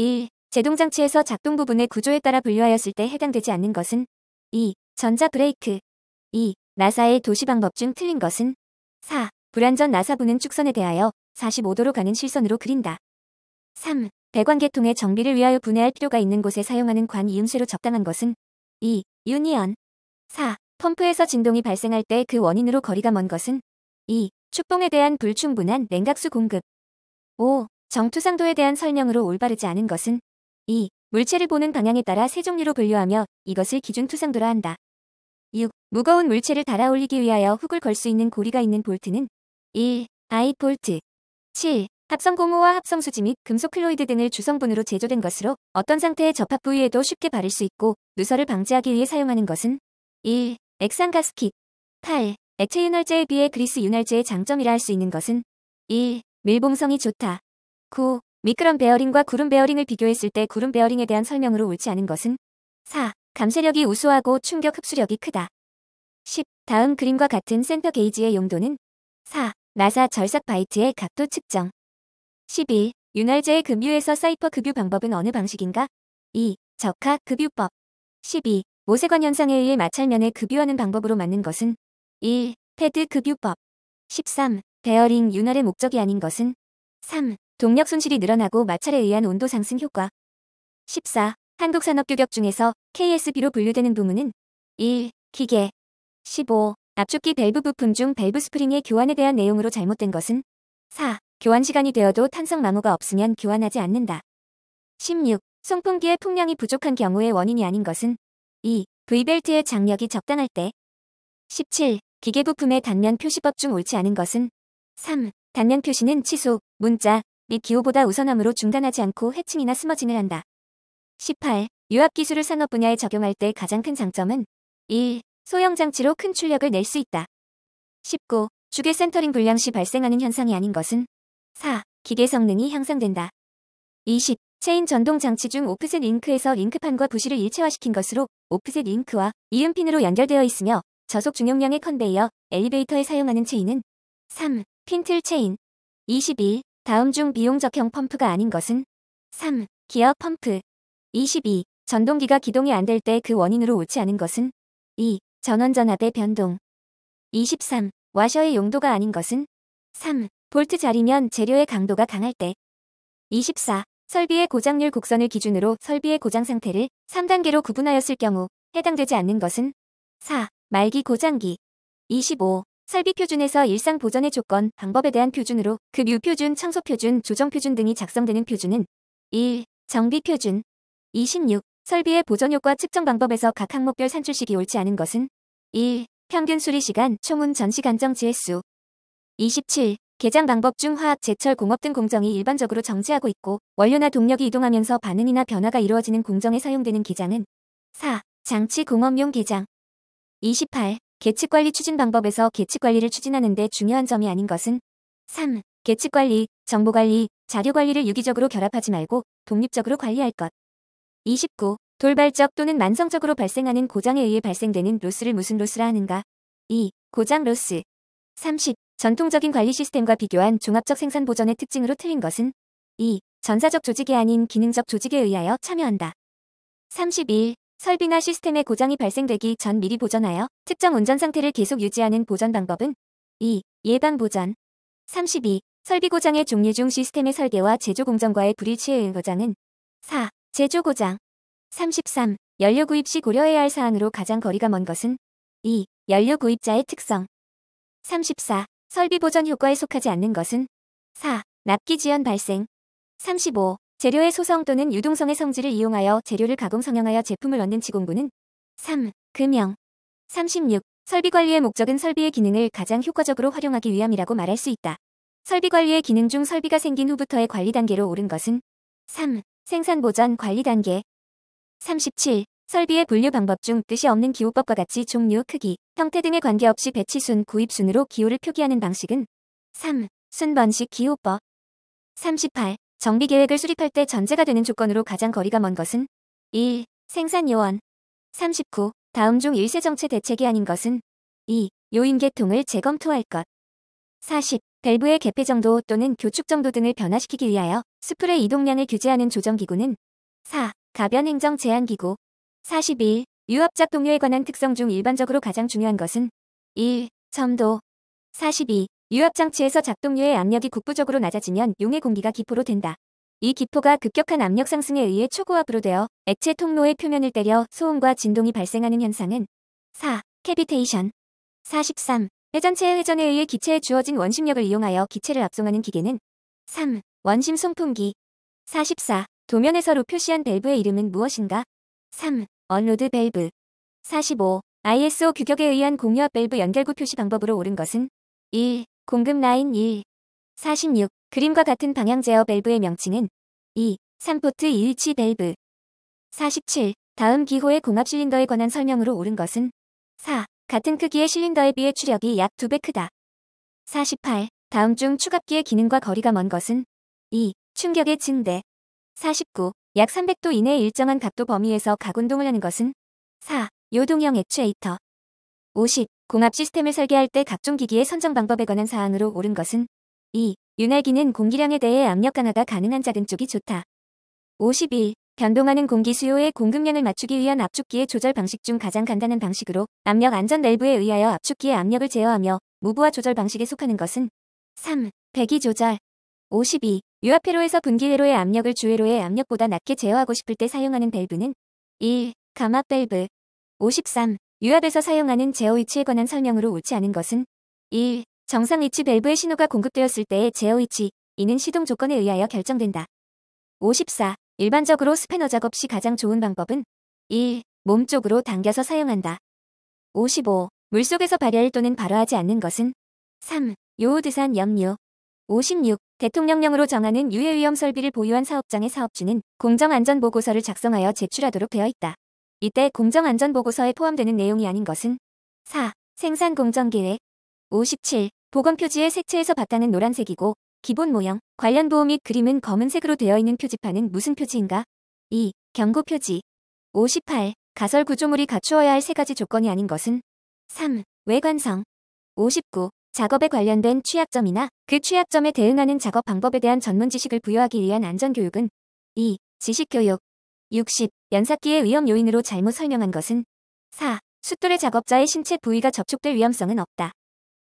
1. 제동장치에서 작동 부분의 구조에 따라 분류하였을 때 해당되지 않는 것은 2. 전자 브레이크 2. 나사의 도시 방법 중 틀린 것은 4. 불안전 나사부는 축선에 대하여 45도로 가는 실선으로 그린다. 3. 배관계통의 정비를 위하여 분해할 필요가 있는 곳에 사용하는 관 이음쇠로 적당한 것은 2. 유니언 4. 펌프에서 진동이 발생할 때 그 원인으로 거리가 먼 것은 2. 축봉에 대한 불충분한 냉각수 공급 5. 정투상도에 대한 설명으로 올바르지 않은 것은 2. 물체를 보는 방향에 따라 세 종류로 분류하며 이것을 기준 투상도라 한다. 6. 무거운 물체를 달아 올리기 위하여 훅을 걸 수 있는 고리가 있는 볼트는 1. 아이 볼트 7. 합성 고무와 합성 수지 및 금속 클로이드 등을 주성분으로 제조된 것으로 어떤 상태의 접합 부위에도 쉽게 바를 수 있고 누설을 방지하기 위해 사용하는 것은 1. 액상 가스킷 8. 액체 윤활제에 비해 그리스 윤활제의 장점이라 할 수 있는 것은 1. 밀봉성이 좋다. 9. 미끄럼 베어링과 구름 베어링을 비교했을 때 구름 베어링에 대한 설명으로 옳지 않은 것은 4. 감쇄력이 우수하고 충격 흡수력이 크다. 10. 다음 그림과 같은 센터 게이지의 용도는 4. 나사 절삭 바이트의 각도 측정 11. 윤활제의 급유에서 사이퍼 급유 방법은 어느 방식인가? 2. 적하 급유법 12. 모세관 현상에 의해 마찰면에 급유하는 방법으로 맞는 것은 1. 패드 급유법 13. 베어링 윤활의 목적이 아닌 것은 3. 동력 손실이 늘어나고 마찰에 의한 온도 상승 효과. 14. 한국 산업 규격 중에서 KSB로 분류되는 부문은 1. 기계 15. 압축기 밸브 부품 중 밸브 스프링의 교환에 대한 내용으로 잘못된 것은 4. 교환 시간이 되어도 탄성 마모가 없으면 교환하지 않는다. 16. 송풍기의 풍량이 부족한 경우의 원인이 아닌 것은 2. V벨트의 장력이 적당할 때 17. 기계 부품의 단면 표시법 중 옳지 않은 것은 3. 단면 표시는 취소, 문자, 및 기호보다 우선함으로 중단하지 않고 해칭이나 스머징을 한다. 18. 유압 기술을 산업 분야에 적용할 때 가장 큰 장점은 1. 소형 장치로 큰 출력을 낼 수 있다. 19. 주계 센터링 불량 시 발생하는 현상이 아닌 것은 4. 기계 성능이 향상된다. 20. 체인 전동 장치 중 오프셋 링크에서링크판과부실을 일체화시킨 것으로 오프셋 링크와 이음핀으로 연결되어 있으며 저속 중용량의 컨베이어, 엘리베이터에 사용하는 체인은 3. 핀틀 체인 21. 다음 중 비용적형 펌프가 아닌 것은 3. 기어 펌프 22. 전동기가 기동이 안 될 때 그 원인으로 옳지 않은 것은 2. 전원전압의 변동 23. 와셔의 용도가 아닌 것은 3. 볼트 자리면 재료의 강도가 강할 때 24. 설비의 고장률 곡선을 기준으로 설비의 고장 상태를 3단계로 구분하였을 경우 해당되지 않는 것은 4. 말기 고장기 25. 설비 표준에서 일상 보전의 조건, 방법에 대한 표준으로 급유 그 표준, 청소 표준, 조정 표준 등이 작성되는 표준은 1. 정비 표준 26. 설비의 보전 효과 측정 방법에서 각 항목별 산출식이 옳지 않은 것은 1. 평균 수리 시간, 총운 전시 간정 지횟수 27. 개장 방법 중 화학, 제철, 공업 등 공정이 일반적으로 정지하고 있고 원료나 동력이 이동하면서 반응이나 변화가 이루어지는 공정에 사용되는 기장은 4. 장치 공업용 기장 28. 계측관리 추진 방법에서 계측관리를 추진하는 데 중요한 점이 아닌 것은 3. 계측관리, 정보관리, 자료관리를 유기적으로 결합하지 말고 독립적으로 관리할 것. 29. 돌발적 또는 만성적으로 발생하는 고장에 의해 발생되는 로스를 무슨 로스라 하는가. 2. 고장 로스. 30. 전통적인 관리 시스템과 비교한 종합적 생산 보전의 특징으로 틀린 것은 2. 전사적 조직이 아닌 기능적 조직에 의하여 참여한다. 31. 설비나 시스템의 고장이 발생되기 전 미리 보전하여 특정 운전 상태를 계속 유지하는 보전 방법은 2. 예방 보전 32. 설비 고장의 종류 중 시스템의 설계와 제조 공정과의 불일치에 의한 고장은 4. 제조 고장 33. 연료 구입 시 고려해야 할 사항으로 가장 거리가 먼 것은 2. 연료 구입자의 특성 34. 설비 보전 효과에 속하지 않는 것은 4. 납기 지연 발생 35. 재료의 소성 또는 유동성의 성질을 이용하여 재료를 가공 성형하여 제품을 얻는 지공부는 3. 금형 36. 설비관리의 목적은 설비의 기능을 가장 효과적으로 활용하기 위함이라고 말할 수 있다. 설비관리의 기능 중 설비가 생긴 후부터의 관리 단계로 오른 것은 3. 생산보전 관리 단계 37. 설비의 분류 방법 중 뜻이 없는 기호법과 같이 종류, 크기, 형태 등에 관계없이 배치순, 구입순으로 기호를 표기하는 방식은 3. 순번식 기호법 38. 정비계획을 수립할 때 전제가 되는 조건으로 가장 거리가 먼 것은 1. 생산요원 39. 다음 중 일세정체 대책이 아닌 것은 2. 요인계통을 재검토할 것 40. 밸브의 개폐 정도 또는 교축 정도 등을 변화시키기 위하여 스프레 이동량을 규제하는 조정기구는 4. 가변행정 제한기구 41. 유압작 동료에 관한 특성 중 일반적으로 가장 중요한 것은 1. 점도 42. 유압장치에서 작동류의 압력이 국부적으로 낮아지면 용의 공기가 기포로 된다. 이 기포가 급격한 압력 상승에 의해 초고압으로 되어 액체 통로의 표면을 때려 소음과 진동이 발생하는 현상은 4. 캐비테이션 43. 회전체의 회전에 의해 기체에 주어진 원심력을 이용하여 기체를 압송하는 기계는 3. 원심 송풍기 44. 도면에서로 표시한 밸브의 이름은 무엇인가? 3. 언로드 밸브 45. ISO 규격에 의한 공유압 밸브 연결구 표시 방법으로 옳은 것은 1. 공급 라인 1. 46. 그림과 같은 방향 제어 밸브의 명칭은 2. 3포트 일치 밸브. 47. 다음 기호의 공합 실린더에 관한 설명으로 옳은 것은 4. 같은 크기의 실린더에 비해 추력이 약 2배 크다. 48. 다음 중 추갑기의 기능과 거리가 먼 것은 2. 충격의 증대. 49. 약 300도 이내 일정한 각도 범위에서 각운동을 하는 것은 4. 요동형 액추에이터. 50. 공압 시스템을 설계할 때 각종 기기의 선정 방법에 관한 사항으로 옳은 것은 2. 윤활기는 공기량에 대해 압력 강화가 가능한 작은 쪽이 좋다. 51. 변동하는 공기 수요의 공급량을 맞추기 위한 압축기의 조절 방식 중 가장 간단한 방식으로 압력 안전 밸브에 의하여 압축기의 압력을 제어하며 무부하 조절 방식에 속하는 것은 3. 배기 조절 52. 유압회로에서 분기회로의 압력을 주회로의 압력보다 낮게 제어하고 싶을 때 사용하는 밸브는 1. 감압 밸브 53. 유압에서 사용하는 제어 위치에 관한 설명으로 옳지 않은 것은 1. 정상 위치 밸브의 신호가 공급되었을 때의 제어 위치, 이는 시동 조건에 의하여 결정된다. 54. 일반적으로 스패너 작업 시 가장 좋은 방법은 1. 몸 쪽으로 당겨서 사용한다. 55. 물속에서 발열 또는 발화하지 않는 것은 3. 요오드산 염료 56. 대통령령으로 정하는 유해 위험 설비를 보유한 사업장의 사업주는 공정안전보고서를 작성하여 제출하도록 되어 있다. 이때 공정안전보고서에 포함되는 내용이 아닌 것은 4. 생산 공정계획 57. 보건표지의 색채에서 봤다는 노란색이고 기본 모형, 관련 보호 및 그림은 검은색으로 되어 있는 표지판은 무슨 표지인가? 2. 경고 표지 58. 가설 구조물이 갖추어야 할 세 가지 조건이 아닌 것은 3. 외관성 59. 작업에 관련된 취약점이나 그 취약점에 대응하는 작업 방법에 대한 전문 지식을 부여하기 위한 안전교육은 2. 지식교육 60. 연삭기의 위험 요인으로 잘못 설명한 것은 4. 숫돌의 작업자의 신체 부위가 접촉될 위험성은 없다.